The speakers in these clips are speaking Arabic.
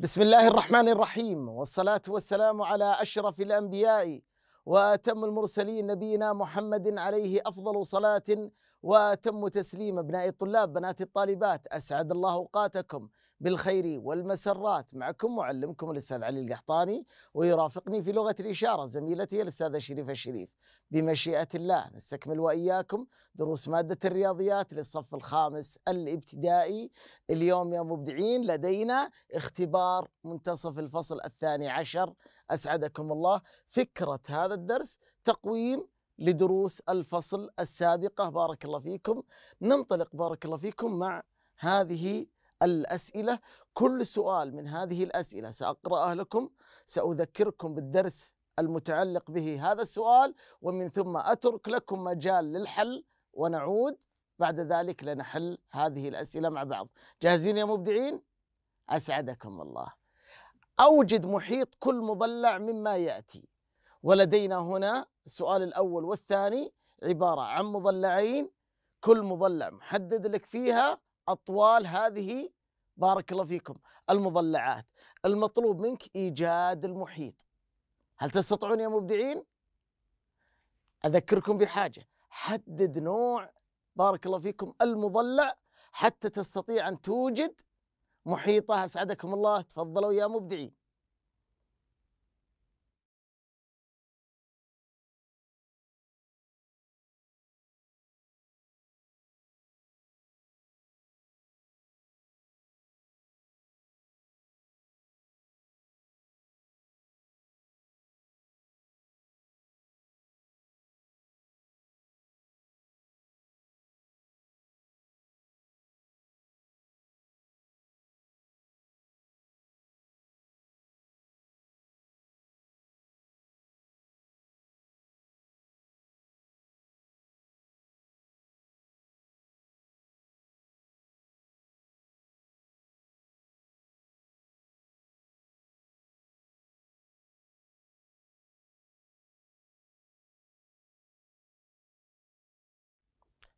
بسم الله الرحمن الرحيم والصلاة والسلام على أشرف الأنبياء وأتم المرسلين نبينا محمد عليه أفضل صلاة وأتم تسليم أبناء الطلاب بنات الطالبات أسعد الله أوقاتكم بالخير والمسرات معكم معلمكم الأستاذ علي القحطاني ويرافقني في لغة الإشارة زميلتي الأستاذة شريفة الشريف بمشيئة الله نستكمل وإياكم دروس مادة الرياضيات للصف الخامس الابتدائي اليوم يا مبدعين لدينا اختبار منتصف الفصل الثاني عشر أسعدكم الله فكرة هذا الدرس تقويم لدروس الفصل السابقة بارك الله فيكم ننطلق بارك الله فيكم مع هذه الأسئلة كل سؤال من هذه الأسئلة سأقرأه لكم سأذكركم بالدرس المتعلق به هذا السؤال ومن ثم أترك لكم مجال للحل ونعود بعد ذلك لنحل هذه الأسئلة مع بعض جاهزين يا مبدعين؟ أسعدكم الله أوجد محيط كل مضلع مما يأتي ولدينا هنا السؤال الأول والثاني عبارة عن مضلعين كل مضلع محدد لك فيها أطوال هذه بارك الله فيكم المضلعات المطلوب منك إيجاد المحيط هل تستطيعون يا مبدعين؟ أذكركم بحاجة حدد نوع بارك الله فيكم المضلع حتى تستطيع أن توجد محيطه أسعدكم الله تفضلوا يا مبدعين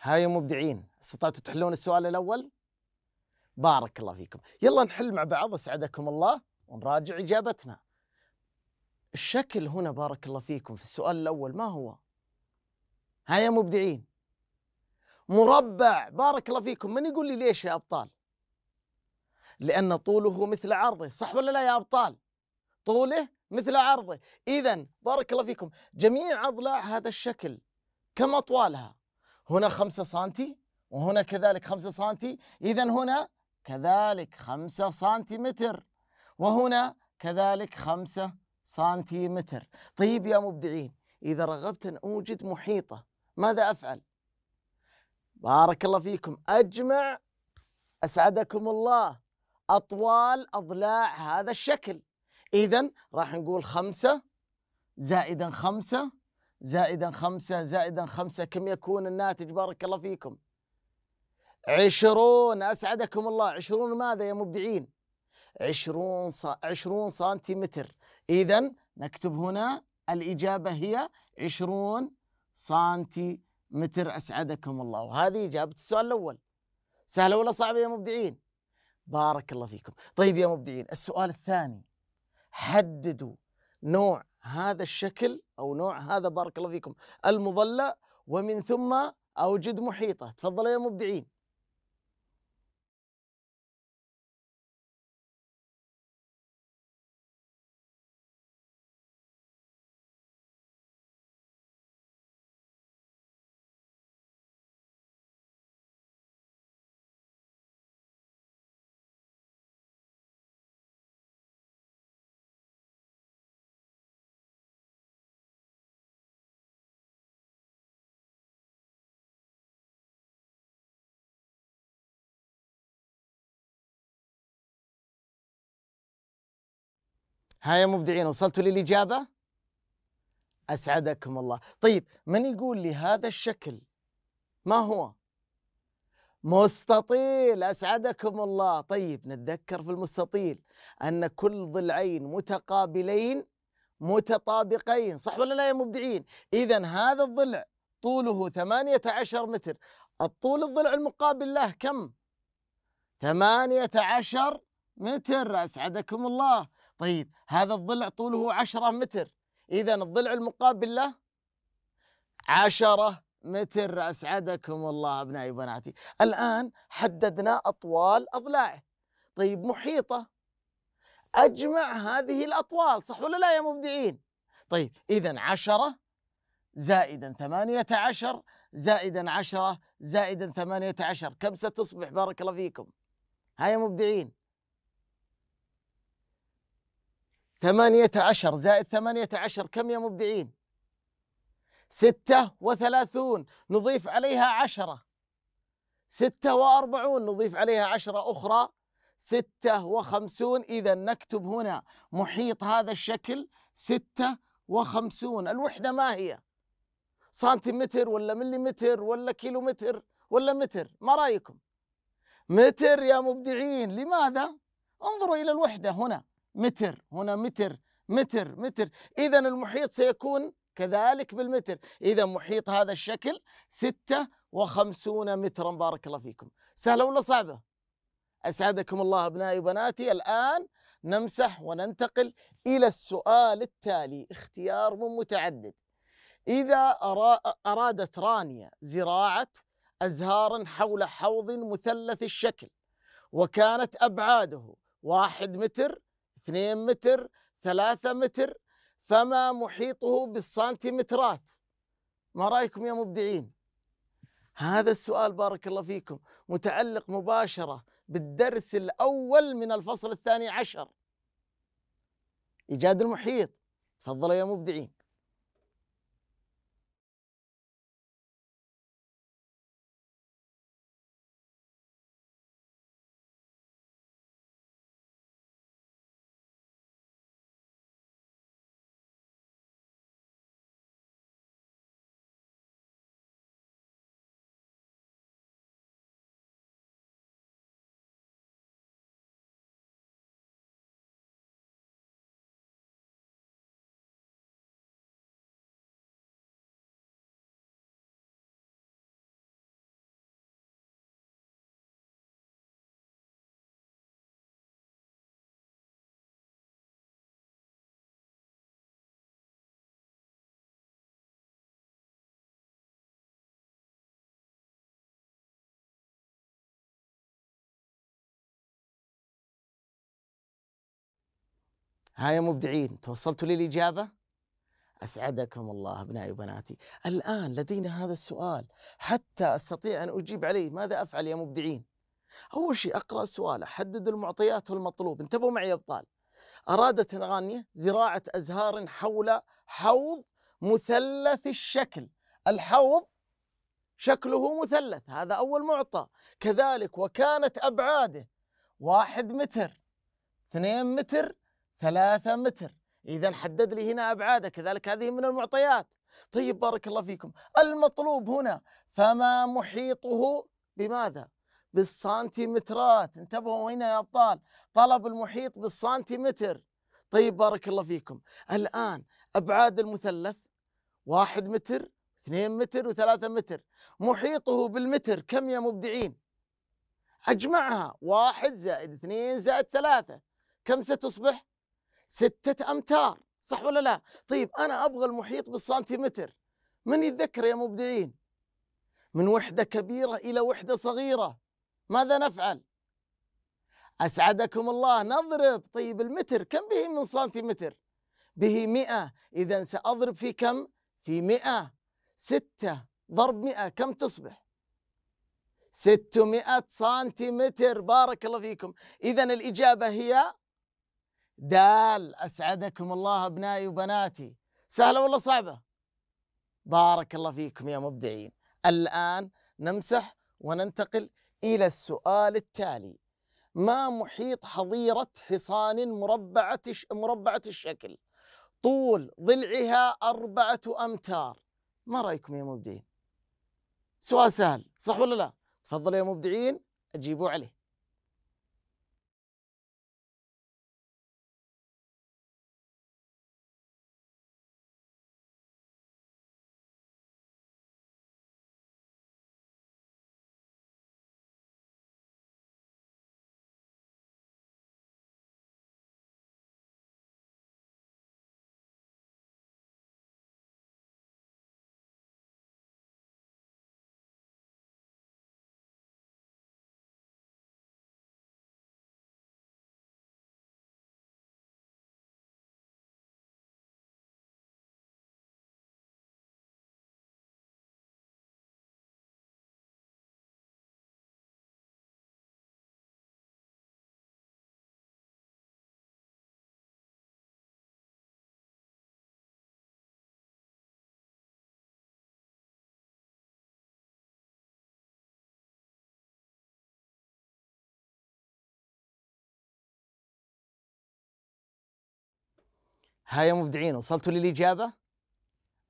هاي مبدعين استطعتوا تحلون السؤال الأول؟ بارك الله فيكم يلا نحل مع بعض أسعدكم الله ونراجع إجابتنا الشكل هنا بارك الله فيكم في السؤال الأول ما هو؟ هاي مبدعين مربع بارك الله فيكم من يقول لي ليش يا أبطال؟ لأن طوله مثل عرضه صح ولا لا يا أبطال؟ طوله مثل عرضه إذا بارك الله فيكم جميع أضلاع هذا الشكل كم أطوالها؟ هنا 5 سم وهنا كذلك 5 سم إذا هنا كذلك 5 سم وهنا كذلك 5 سم طيب يا مبدعين إذا رغبت أن أوجد محيطة ماذا أفعل؟ بارك الله فيكم أجمع أسعدكم الله أطوال أضلاع هذا الشكل إذا راح نقول 5 زائدا 5 زائدا خمسة زائدا خمسة كم يكون الناتج بارك الله فيكم عشرون أسعدكم الله عشرون ماذا يا مبدعين عشرون, ص... عشرون سنتيمتر إذا نكتب هنا الإجابة هي عشرون سنتيمتر أسعدكم الله وهذه إجابة السؤال الأول سهلة ولا صعبة يا مبدعين بارك الله فيكم طيب يا مبدعين السؤال الثاني حددوا نوع هذا الشكل او نوع هذا بارك الله فيكم المظلة ومن ثم اوجد محيطه تفضلوا يا مبدعين ها يا مبدعين وصلتوا للإجابة؟ أسعدكم الله طيب من يقول لي هذا الشكل ما هو؟ مستطيل أسعدكم الله طيب نتذكر في المستطيل أن كل ضلعين متقابلين متطابقين صح ولا لا يا مبدعين إذا هذا الضلع طوله 18 متر الطول الضلع المقابل له كم 18 متر أسعدكم الله طيب هذا الضلع طوله عشرة متر إذا الضلع المقابل له عشرة متر أسعدكم الله أبنائي وبناتي الآن حددنا أطوال أضلاعه طيب محيطة أجمع هذه الأطوال صح ولا لا يا مبدعين طيب إذا عشرة زائدا ثمانية عشر زائدا عشرة زائدا ثمانية عشر كم ستصبح بارك الله فيكم هيا مبدعين ثمانية عشر زائد ثمانية عشر كم يا مبدعين ستة وثلاثون نضيف عليها عشرة ستة وأربعون نضيف عليها عشرة أخرى ستة وخمسون إذا نكتب هنا محيط هذا الشكل ستة وخمسون الوحدة ما هي سنتيمتر ولا مليمتر ولا كيلومتر ولا متر ما رأيكم متر يا مبدعين لماذا انظروا إلى الوحدة هنا متر هنا متر متر متر إذا المحيط سيكون كذلك بالمتر إذا محيط هذا الشكل ستة وخمسون مترا بارك الله فيكم سهلة ولا صعبة؟ أسعدكم الله أبنائي وبناتي الآن نمسح وننتقل إلى السؤال التالي اختيار من متعدد إذا أرادت رانيا زراعة أزهارا حول حوض مثلث الشكل وكانت أبعاده واحد متر 2 متر 3 متر فما محيطه بالسنتيمترات ما رايكم يا مبدعين هذا السؤال بارك الله فيكم متعلق مباشرة بالدرس الأول من الفصل الثاني عشر إيجاد المحيط تفضلوا يا مبدعين ها يا مبدعين توصلتوا للإجابة؟ أسعدكم الله أبنائي وبناتي الآن لدينا هذا السؤال حتى أستطيع أن أجيب عليه ماذا أفعل يا مبدعين؟ أول شيء أقرأ السؤال أحدد المعطيات والمطلوب انتبهوا معي يا أبطال أرادت الغانية زراعة أزهار حول حوض مثلث الشكل الحوض شكله مثلث هذا أول معطى كذلك وكانت أبعاده واحد متر اثنين متر ثلاثة متر إذا حدد لي هنا أبعاده كذلك هذه من المعطيات طيب بارك الله فيكم المطلوب هنا فما محيطه بماذا؟ بالسنتيمترات انتبهوا هنا يا أبطال طلب المحيط بالسنتيمتر طيب بارك الله فيكم الآن أبعاد المثلث واحد متر اثنين متر وثلاثة متر محيطه بالمتر كم يا مبدعين أجمعها واحد زائد اثنين زائد ثلاثة كم ستصبح؟ ستة أمتار صح ولا لا؟ طيب أنا أبغى المحيط بالسنتيمتر من يتذكر يا مبدعين؟ من وحدة كبيرة إلى وحدة صغيرة ماذا نفعل؟ أسعدكم الله نضرب طيب المتر كم به من سنتيمتر؟ به مئة إذا سأضرب في كم؟ في مئة ستة ضرب مئة كم تصبح؟ 600 سنتيمتر بارك الله فيكم إذا الإجابة هي دال أسعدكم الله أبنائي وبناتي سهلة ولا صعبة؟ بارك الله فيكم يا مبدعين الآن نمسح وننتقل إلى السؤال التالي ما محيط حظيرة حصان مربعة مربعة الشكل طول ضلعها أربعة أمتار ما رأيكم يا مبدعين؟ سؤال سهل صح ولا لا؟ تفضلوا يا مبدعين أجيبوا عليه ها يا مبدعين وصلتوا للإجابة؟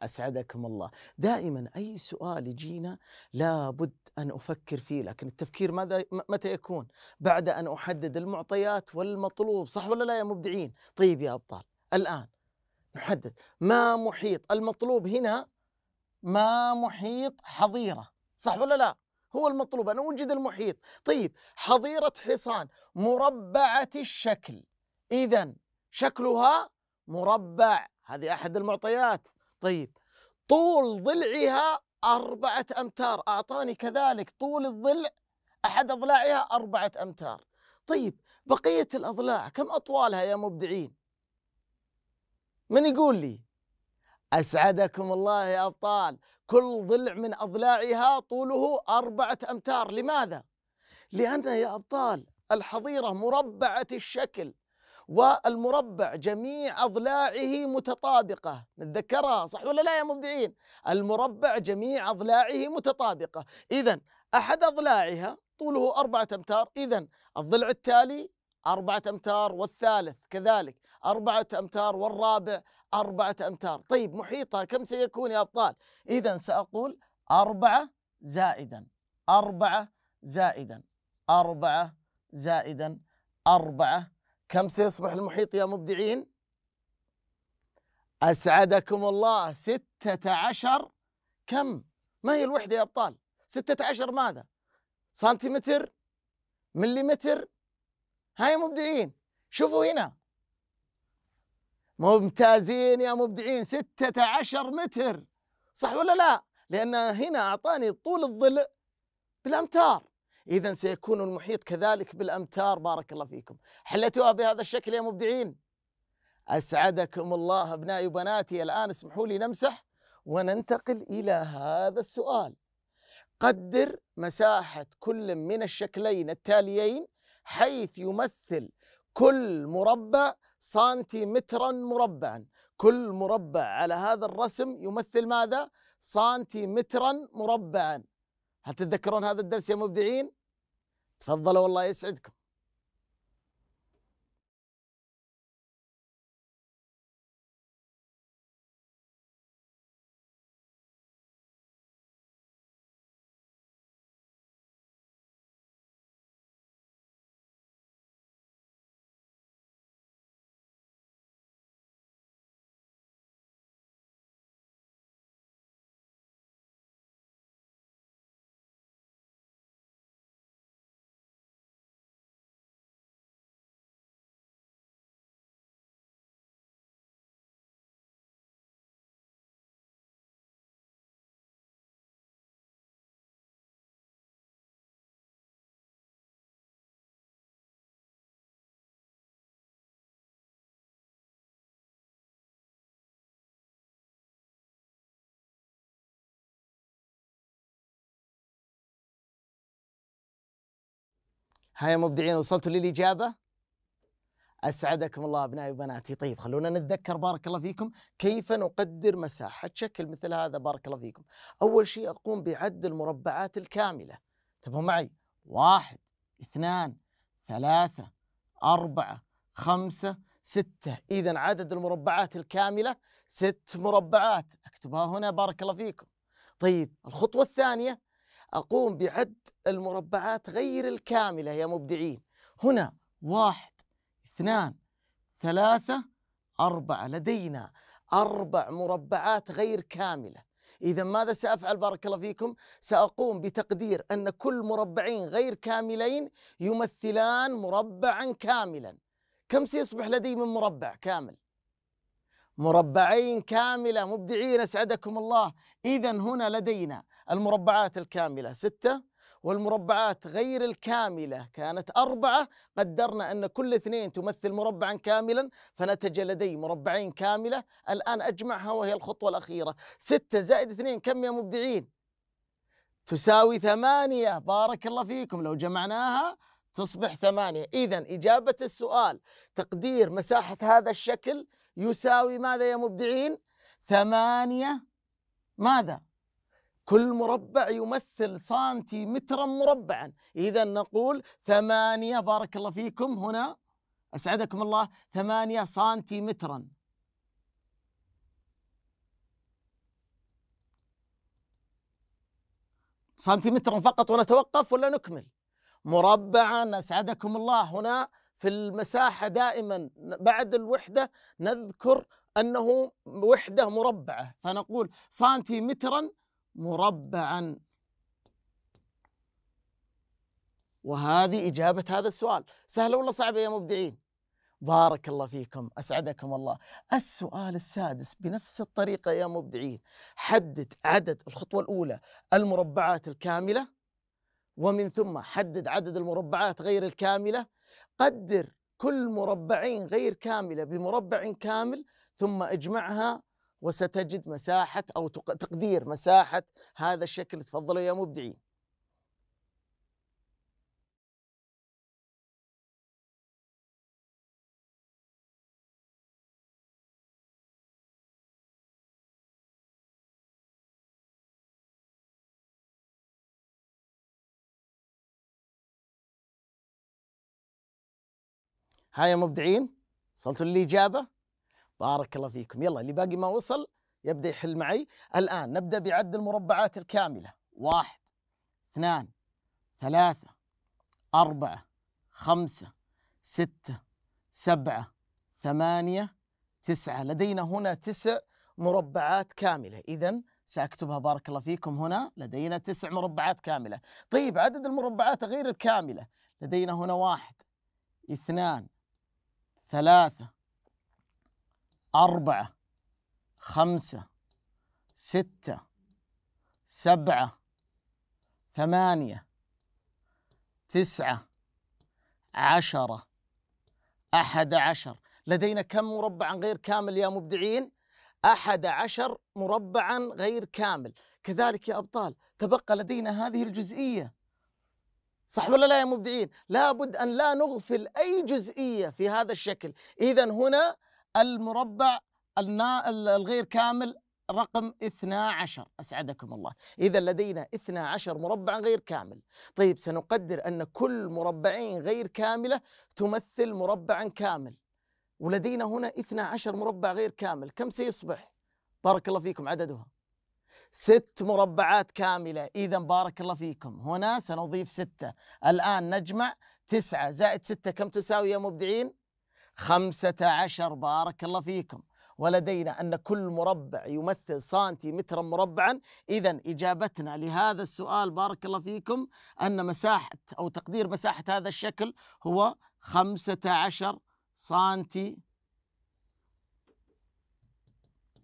أسعدكم الله دائما أي سؤال يجينا لابد أن أفكر فيه لكن التفكير ماذا متى يكون بعد أن أحدد المعطيات والمطلوب صح ولا لا يا مبدعين طيب يا أبطال الآن نحدد ما محيط المطلوب هنا ما محيط حظيرة صح ولا لا هو المطلوب أن أوجد المحيط طيب حظيرة حصان مربعة الشكل إذا شكلها مربع هذه أحد المعطيات طيب طول ضلعها أربعة أمتار أعطاني كذلك طول الضلع أحد أضلاعها أربعة أمتار طيب بقية الأضلاع كم أطوالها يا مبدعين من يقول لي أسعدكم الله يا أبطال كل ضلع من أضلاعها طوله أربعة أمتار لماذا؟ لأن يا أبطال الحظيرة مربعة الشكل والمربع جميع أضلاعه متطابقة نتذكرها صح ولا لا يا مبدعين المربع جميع أضلاعه متطابقة إذا أحد أضلاعها طوله أربعة أمتار إذا الضلع التالي أربعة أمتار والثالث كذلك أربعة أمتار والرابع أربعة أمتار طيب محيطها كم سيكون يا أبطال إذا سأقول أربعة زائدا أربعة زائدا أربعة زائدا أربعة كم سيصبح المحيط يا مبدعين أسعدكم الله ستة عشر كم ما هي الوحدة يا أبطال ستة عشر ماذا سنتيمتر مليمتر هاي مبدعين شوفوا هنا ممتازين يا مبدعين ستة عشر متر صح ولا لا لأن هنا أعطاني طول الظل بالأمتار إذا سيكون المحيط كذلك بالأمتار بارك الله فيكم حلتوها بهذا الشكل يا مبدعين أسعدكم الله أبنائي وبناتي الآن اسمحوا لي نمسح وننتقل إلى هذا السؤال قدر مساحة كل من الشكلين التاليين حيث يمثل كل مربع سنتيمترا مربعا كل مربع على هذا الرسم يمثل ماذا؟ سنتيمترا مربعا هل تتذكرون هذا الدرس يا مبدعين؟ تفضلوا والله يسعدكم ها يا مبدعين وصلتوا للإجابة؟ أسعدكم الله أبنائي وبناتي طيب خلونا نتذكر بارك الله فيكم كيف نقدر مساحة شكل مثل هذا بارك الله فيكم أول شيء أقوم بعد المربعات الكاملة انتبهوا معي واحد اثنان ثلاثة أربعة خمسة ستة إذا عدد المربعات الكاملة ست مربعات أكتبها هنا بارك الله فيكم طيب الخطوة الثانية أقوم بعد المربعات غير الكاملة يا مبدعين هنا واحد اثنان ثلاثة أربعة لدينا أربع مربعات غير كاملة إذا ماذا سأفعل بارك الله فيكم؟ سأقوم بتقدير أن كل مربعين غير كاملين يمثلان مربعا كاملا كم سيصبح لدي من مربع كامل؟ مربعين كاملة مبدعين أسعدكم الله إذا هنا لدينا المربعات الكاملة ستة والمربعات غير الكاملة كانت أربعة قدرنا أن كل اثنين تمثل مربعا كاملا فنتج لدي مربعين كاملة الآن أجمعها وهي الخطوة الأخيرة ستة زائد اثنين كم يا مبدعين تساوي ثمانية بارك الله فيكم لو جمعناها تصبح ثمانية إذا إجابة السؤال تقدير مساحة هذا الشكل يساوي ماذا يا مبدعين ثمانية ماذا كل مربع يمثل سنتيمترا مربعا إذا نقول ثمانية بارك الله فيكم هنا أسعدكم الله ثمانية سنتيمترا سنتيمترا فقط ونتوقف ولا نكمل مربعا أسعدكم الله هنا في المساحة دائما بعد الوحدة نذكر أنه وحدة مربعة فنقول سنتيمترا مربعا وهذه إجابة هذا السؤال سهلة ولا صعبة يا مبدعين بارك الله فيكم أسعدكم الله السؤال السادس بنفس الطريقة يا مبدعين حدد عدد الخطوة الأولى المربعات الكاملة ومن ثم حدد عدد المربعات غير الكاملة قدر كل مربعين غير كاملة بمربع كامل ثم اجمعها وستجد مساحة أو تقدير مساحة هذا الشكل تفضلوا يا مبدعين ها يا مبدعين وصلتوا للإجابة؟ بارك الله فيكم يلا اللي باقي ما وصل يبدأ يحل معي الآن نبدأ بعد المربعات الكاملة واحد اثنان ثلاثة أربعة خمسة ستة سبعة ثمانية تسعة لدينا هنا تسع مربعات كاملة إذا سأكتبها بارك الله فيكم هنا لدينا تسع مربعات كاملة طيب عدد المربعات غير الكاملة لدينا هنا واحد اثنان ثلاثة أربعة خمسة ستة سبعة ثمانية تسعة عشرة أحد عشر لدينا كم مربعا غير كامل يا مبدعين؟ أحد عشر مربعا غير كامل كذلك يا أبطال تبقى لدينا هذه الجزئية صح ولا لا يا مبدعين لابد أن لا نغفل أي جزئية في هذا الشكل إذا هنا المربع الغير كامل رقم 12 أسعدكم الله إذا لدينا 12 مربع غير كامل طيب سنقدر أن كل مربعين غير كاملة تمثل مربعا كامل ولدينا هنا 12 مربع غير كامل كم سيصبح؟ بارك الله فيكم عددها ست مربعات كاملة إذا بارك الله فيكم هنا سنضيف ستة الآن نجمع تسعة زائد ستة كم تساوي يا مبدعين؟ خمسة عشر بارك الله فيكم ولدينا أن كل مربع يمثل سانتي مترا مربعا إذا إجابتنا لهذا السؤال بارك الله فيكم أن مساحة أو تقدير مساحة هذا الشكل هو خمسة عشر سانتي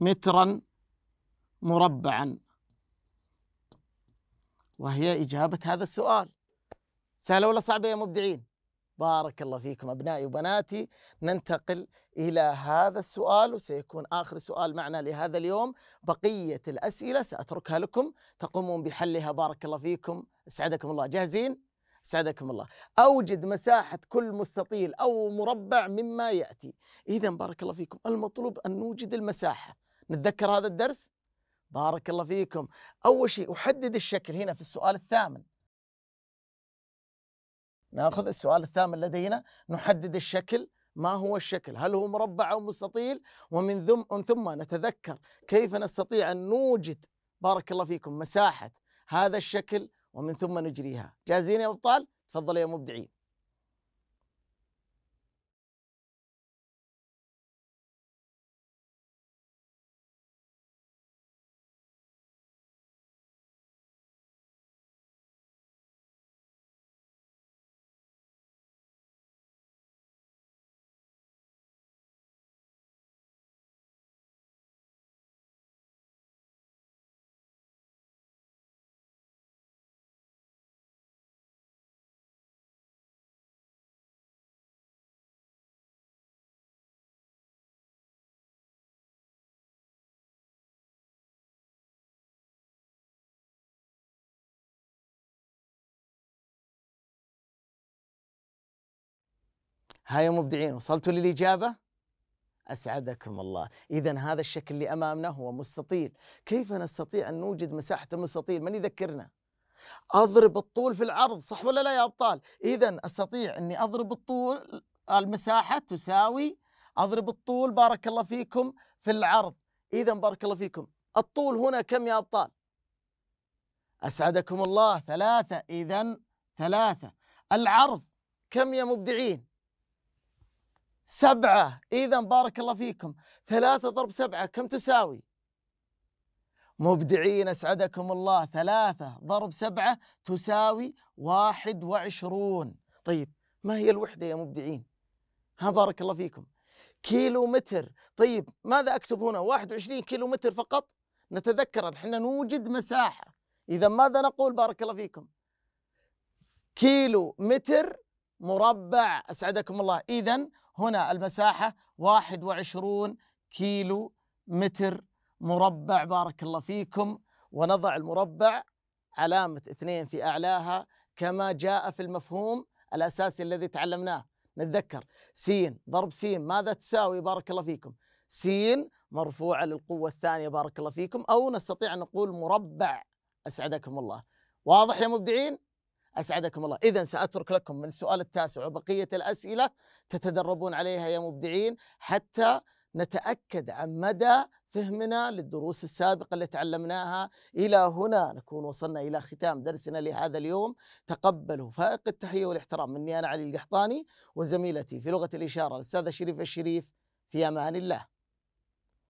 مترا مربعا وهي إجابة هذا السؤال سهلة ولا صعبة يا مبدعين بارك الله فيكم أبنائي وبناتي ننتقل إلى هذا السؤال وسيكون آخر سؤال معنا لهذا اليوم بقية الأسئلة سأتركها لكم تقومون بحلها بارك الله فيكم أسعدكم الله جاهزين؟ سعدكم الله أوجد مساحة كل مستطيل أو مربع مما يأتي إذا بارك الله فيكم المطلوب أن نوجد المساحة نتذكر هذا الدرس بارك الله فيكم أول شيء أحدد الشكل هنا في السؤال الثامن ناخذ السؤال الثامن لدينا نحدد الشكل ما هو الشكل هل هو مربع أو مستطيل ومن ثم, ثم نتذكر كيف نستطيع أن نوجد بارك الله فيكم مساحة هذا الشكل ومن ثم نجريها جاهزين يا أبطال تفضلوا يا مبدعين ها يا مبدعين وصلتوا للإجابة؟ أسعدكم الله إذا هذا الشكل اللي أمامنا هو مستطيل كيف نستطيع أن نوجد مساحة المستطيل؟ من يذكرنا؟ أضرب الطول في العرض صح ولا لا يا أبطال؟ إذا أستطيع أني أضرب الطول المساحة تساوي أضرب الطول بارك الله فيكم في العرض إذا بارك الله فيكم الطول هنا كم يا أبطال؟ أسعدكم الله ثلاثة إذا ثلاثة العرض كم يا مبدعين؟ سبعة إذا بارك الله فيكم ثلاثة ضرب سبعة كم تساوي مبدعين أسعدكم الله ثلاثة ضرب سبعة تساوي واحد وعشرون طيب ما هي الوحدة يا مبدعين ها بارك الله فيكم كيلو متر طيب ماذا أكتب هنا 21 كيلو متر فقط نتذكر احنا نوجد مساحة إذا ماذا نقول بارك الله فيكم كيلو متر مربع أسعدكم الله إذا هنا المساحة 21 كيلو متر مربع بارك الله فيكم ونضع المربع علامة اثنين في أعلاها كما جاء في المفهوم الأساسي الذي تعلمناه نتذكر سين ضرب سين ماذا تساوي بارك الله فيكم سين مرفوعة للقوة الثانية بارك الله فيكم أو نستطيع أن نقول مربع أسعدكم الله واضح يا مبدعين أسعدكم الله إذا سأترك لكم من السؤال التاسع وبقية الأسئلة تتدربون عليها يا مبدعين حتى نتأكد عن مدى فهمنا للدروس السابقة اللي تعلمناها إلى هنا نكون وصلنا إلى ختام درسنا لهذا اليوم تقبلوا فائق التحية والاحترام مني أنا علي القحطاني وزميلتي في لغة الإشارة الأستاذة شريف الشريف في أمان الله